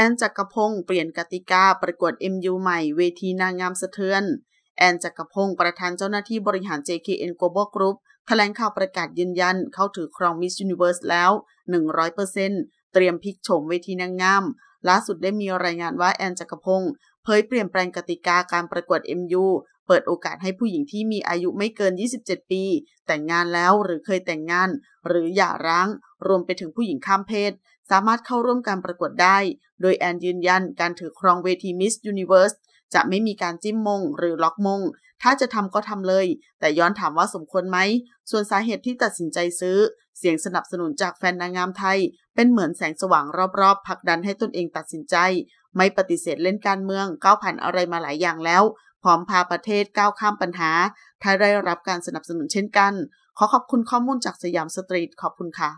แอนจักรพงศ์เปลี่ยนกติกาประกวด MU ใหม่เวทีนางงามสะเทือน แอนจักรพงศ์ประธานเจ้าหน้าที่บริหาร JKN Global Group แถลงข่าวประกาศยืนยันเข้าถือครอง Miss Universe แล้ว 100%เตรียมพลิกโฉมเวทีนางงามล่าสุดได้มีรายงานว่าแอนจักรพงศ์เผยเปลี่ยนแปลงกติกาการประกวด MU เปิดโอกาสให้ผู้หญิงที่มีอายุไม่เกิน 27 ปี แต่งงานแล้วหรือเคยแต่งงาน หรือหย่าร้าง รวมไปถึงผู้หญิงข้ามเพศ สามารถเข้าร่วมการประกวดได้ โดยแอนยืนยันการถือครองเวทีมิสยูนิเวอร์สจะไม่มีการจิ้มมงหรือล็อกมง ถ้าจะทำก็ทำเลย แต่ย้อนถามว่าสมควรไหม ส่วนสาเหตุที่ตัดสินใจซื้อ เสียงสนับสนุนจากแฟนนางงามไทย เป็นเหมือนแสงสว่างรอบๆผลักดันให้ตนเองตัดสินใจ ไม่ปฏิเสธเล่นการเมืองก้าวผ่านอะไรมาหลายอย่างแล้วพร้อมพาประเทศก้าวข้ามปัญหาไทยได้รับการสนับสนุนเช่นกัน ขอขอบคุณข้อมูลจากสยามสตรีทขอบคุณค่ะ